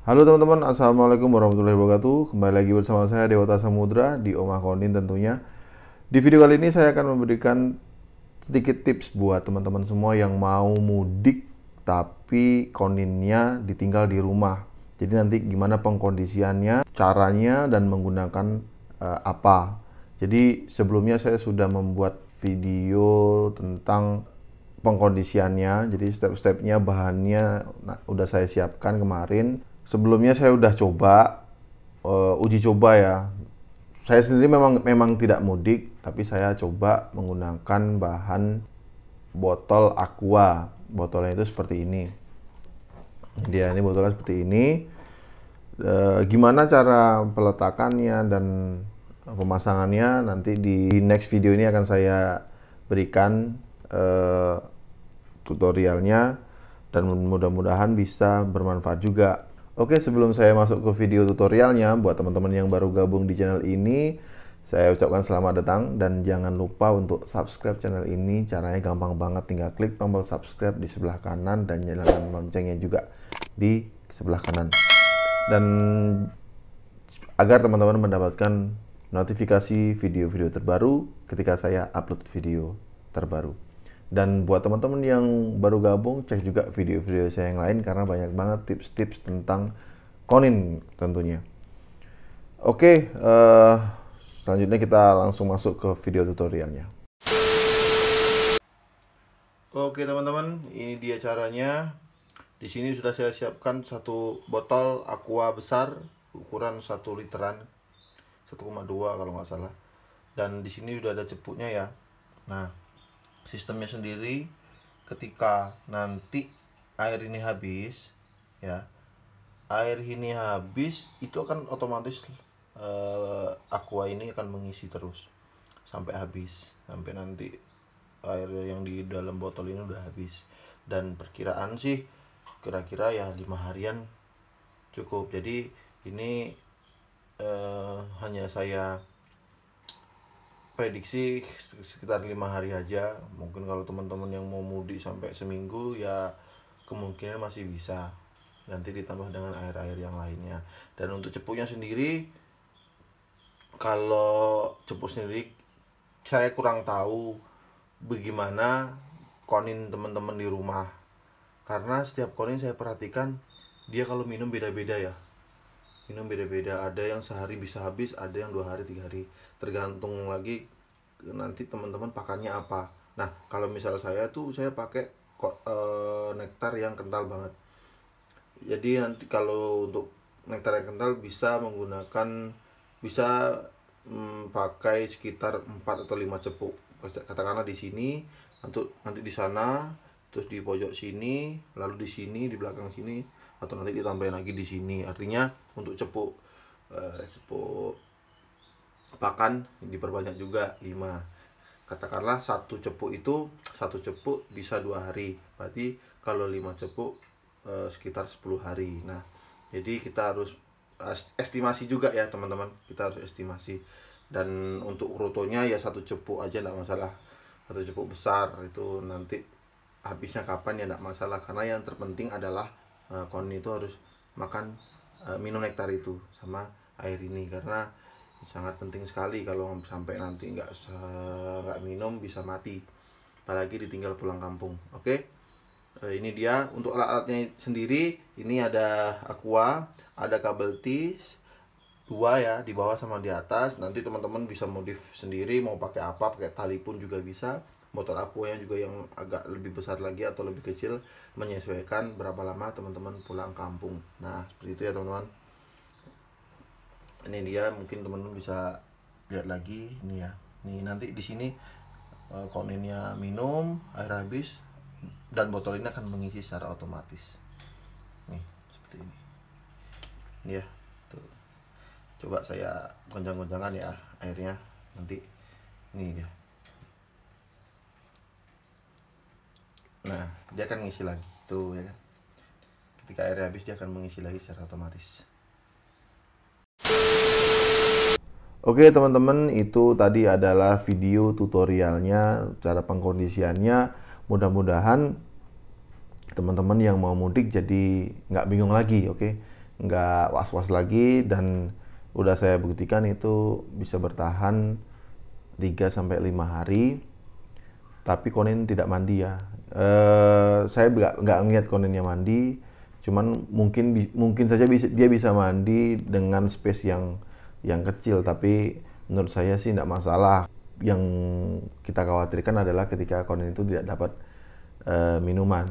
Halo teman-teman, Assalamualaikum warahmatullahi wabarakatuh Kembali lagi bersama saya Dewata Samudra di Omah Konin tentunya Di video kali ini saya akan memberikan sedikit tips buat teman-teman semua yang mau mudik Tapi koninnya ditinggal di rumah Jadi nanti gimana pengkondisiannya, caranya, dan menggunakan uh, apa Jadi sebelumnya saya sudah membuat video tentang pengkondisiannya jadi step-stepnya bahannya nah, udah saya siapkan kemarin sebelumnya saya udah coba uh, uji coba ya. Saya sendiri memang memang tidak mudik, tapi saya coba menggunakan bahan botol aqua. Botolnya itu seperti ini. Dia ini botolnya seperti ini. E, gimana cara peletakannya dan pemasangannya nanti di next video ini akan saya berikan e, tutorialnya dan mudah-mudahan bisa bermanfaat juga Oke, sebelum saya masuk ke video tutorialnya, buat teman-teman yang baru gabung di channel ini, saya ucapkan selamat datang dan jangan lupa untuk subscribe channel ini. Caranya gampang banget, tinggal klik tombol subscribe di sebelah kanan dan nyalakan loncengnya juga di sebelah kanan. Dan agar teman-teman mendapatkan notifikasi video-video terbaru ketika saya upload video terbaru. Dan buat teman-teman yang baru gabung, cek juga video-video saya yang lain karena banyak banget tips-tips tentang konin tentunya. Oke, uh, selanjutnya kita langsung masuk ke video tutorialnya. Oke teman-teman, ini dia caranya. Di sini sudah saya siapkan satu botol aqua besar ukuran satu literan, 1,2 kalau nggak salah. Dan di sini sudah ada cepuknya ya. Nah, sistemnya sendiri ketika nanti air ini habis ya air ini habis itu akan otomatis uh, aqua ini akan mengisi terus sampai habis sampai nanti air yang di dalam botol ini udah habis dan perkiraan sih kira-kira ya lima harian cukup jadi ini uh, hanya saya prediksi sekitar lima hari aja mungkin kalau teman-teman yang mau mudik sampai seminggu ya kemungkinan masih bisa nanti ditambah dengan air-air yang lainnya dan untuk cepuknya sendiri kalau cepuk sendiri saya kurang tahu bagaimana konin teman-teman di rumah karena setiap konin saya perhatikan dia kalau minum beda-beda ya minum beda-beda ada yang sehari bisa habis ada yang dua hari tiga hari tergantung lagi nanti teman-teman pakannya apa nah kalau misal saya tuh saya pakai kok e, eh, nektar yang kental banget jadi nanti kalau untuk nektar yang kental bisa menggunakan bisa mm, pakai sekitar 4 atau 5 cepuk katakanlah di sini untuk nanti di sana terus di pojok sini lalu di sini di belakang sini atau nanti ditambahin lagi di sini artinya untuk cepuk eh, cepuk pakan diperbanyak juga lima katakanlah satu cepuk itu satu cepuk bisa dua hari berarti kalau lima cepuk eh, sekitar 10 hari nah jadi kita harus estimasi juga ya teman-teman kita harus estimasi dan untuk rutonya ya satu cepuk aja tidak masalah satu cepuk besar itu nanti habisnya kapan ya tidak masalah karena yang terpenting adalah uh, koni itu harus makan uh, minum nektar itu sama air ini karena sangat penting sekali kalau sampai nanti nggak nggak minum bisa mati apalagi ditinggal pulang kampung oke okay? uh, eh, ini dia untuk alat-alatnya sendiri ini ada aqua ada kabel tis dua ya di bawah sama di atas nanti teman-teman bisa modif sendiri mau pakai apa pakai tali pun juga bisa motor aku yang juga yang agak lebih besar lagi atau lebih kecil menyesuaikan berapa lama teman-teman pulang kampung nah seperti itu ya teman-teman ini dia mungkin teman-teman bisa lihat lagi ini ya nih nanti di sini eh, koninnya minum air habis dan botol ini akan mengisi secara otomatis nih seperti ini ini ya coba saya goncang-goncangan ya airnya nanti ini dia nah dia akan mengisi lagi tuh ya kan? ketika airnya habis dia akan mengisi lagi secara otomatis Oke teman-teman itu tadi adalah video tutorialnya cara pengkondisiannya mudah-mudahan teman-teman yang mau mudik jadi nggak bingung lagi oke okay? nggak was-was lagi dan udah saya buktikan itu bisa bertahan 3 sampai 5 hari tapi konin tidak mandi ya. Eh, saya nggak nggak ngeliat koninnya mandi, cuman mungkin mungkin saja bisa, dia bisa mandi dengan space yang yang kecil, tapi menurut saya sih tidak masalah. Yang kita khawatirkan adalah ketika konin itu tidak dapat uh, minuman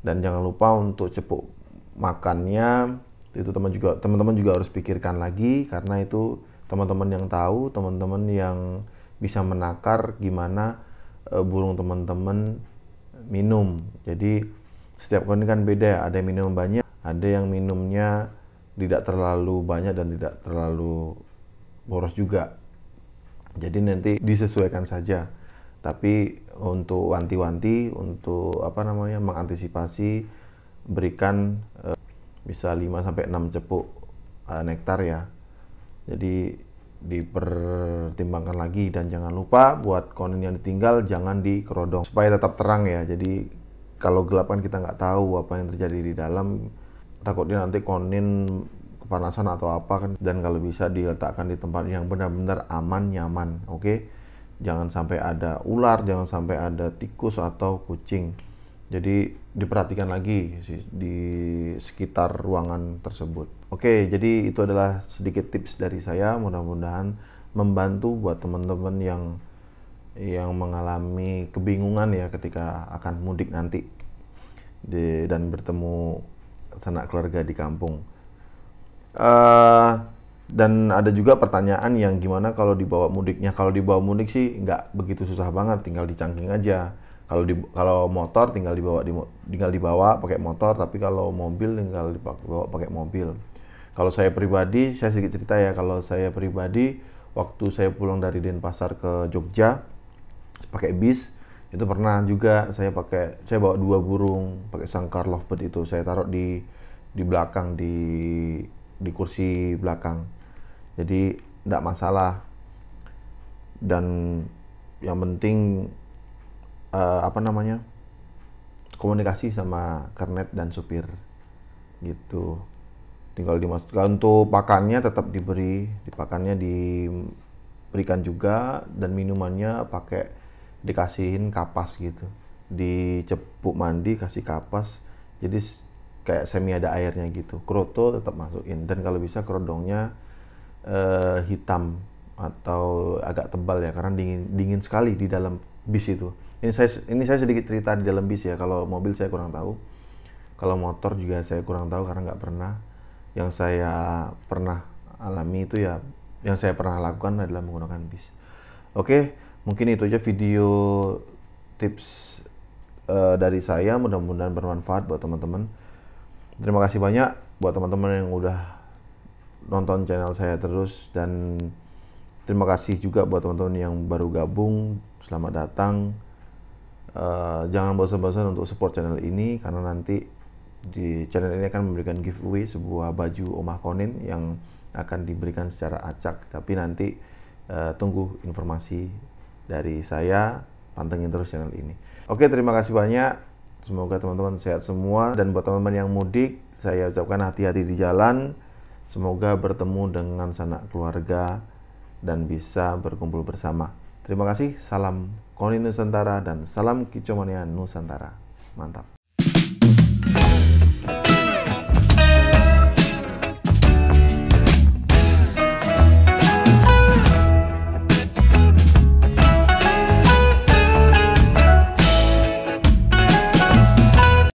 dan jangan lupa untuk cepuk makannya itu teman juga teman-teman juga harus pikirkan lagi karena itu teman-teman yang tahu teman-teman yang bisa menakar gimana e, burung teman-teman minum jadi setiap kondisi kan beda ya, ada yang minum banyak ada yang minumnya tidak terlalu banyak dan tidak terlalu boros juga jadi nanti disesuaikan saja tapi untuk wanti-wanti untuk apa namanya mengantisipasi berikan e, bisa 5 sampai 6 cepuk uh, nektar ya. Jadi dipertimbangkan lagi dan jangan lupa buat konin yang ditinggal jangan dikerodong supaya tetap terang ya. Jadi kalau gelap kan kita nggak tahu apa yang terjadi di dalam takutnya nanti konin kepanasan atau apa kan dan kalau bisa diletakkan di tempat yang benar-benar aman nyaman oke okay? jangan sampai ada ular jangan sampai ada tikus atau kucing jadi diperhatikan lagi di sekitar ruangan tersebut. Oke, jadi itu adalah sedikit tips dari saya. Mudah-mudahan membantu buat teman-teman yang yang mengalami kebingungan ya ketika akan mudik nanti di, dan bertemu sanak keluarga di kampung. Uh, dan ada juga pertanyaan yang gimana kalau dibawa mudiknya kalau dibawa mudik sih nggak begitu susah banget tinggal dicangking aja kalau di kalau motor tinggal dibawa di, tinggal dibawa pakai motor tapi kalau mobil tinggal dibawa pakai mobil kalau saya pribadi saya sedikit cerita ya kalau saya pribadi waktu saya pulang dari Denpasar ke Jogja pakai bis itu pernah juga saya pakai saya bawa dua burung pakai sangkar lovebird itu saya taruh di di belakang di di kursi belakang jadi tidak masalah dan yang penting uh, apa namanya komunikasi sama kernet dan supir gitu tinggal dimasukkan untuk pakannya tetap diberi dipakannya diberikan juga dan minumannya pakai dikasihin kapas gitu dicepuk mandi kasih kapas jadi kayak semi ada airnya gitu kroto tetap masukin dan kalau bisa kerodongnya eh, hitam atau agak tebal ya karena dingin dingin sekali di dalam bis itu. Ini saya ini saya sedikit cerita di dalam bis ya. Kalau mobil saya kurang tahu. Kalau motor juga saya kurang tahu karena nggak pernah. Yang saya pernah alami itu ya yang saya pernah lakukan adalah menggunakan bis. Oke, mungkin itu aja video tips uh, dari saya. Mudah-mudahan bermanfaat buat teman-teman. Terima kasih banyak buat teman-teman yang udah nonton channel saya terus dan Terima kasih juga buat teman-teman yang baru gabung. Selamat datang. Uh, jangan bosan-bosan untuk support channel ini karena nanti di channel ini akan memberikan giveaway sebuah baju Omah Konin yang akan diberikan secara acak. Tapi nanti uh, tunggu informasi dari saya. Pantengin terus channel ini. Oke, terima kasih banyak. Semoga teman-teman sehat semua dan buat teman-teman yang mudik, saya ucapkan hati-hati di jalan. Semoga bertemu dengan sanak keluarga dan bisa berkumpul bersama. Terima kasih, salam Koni Nusantara dan salam Kicomania Nusantara. Mantap.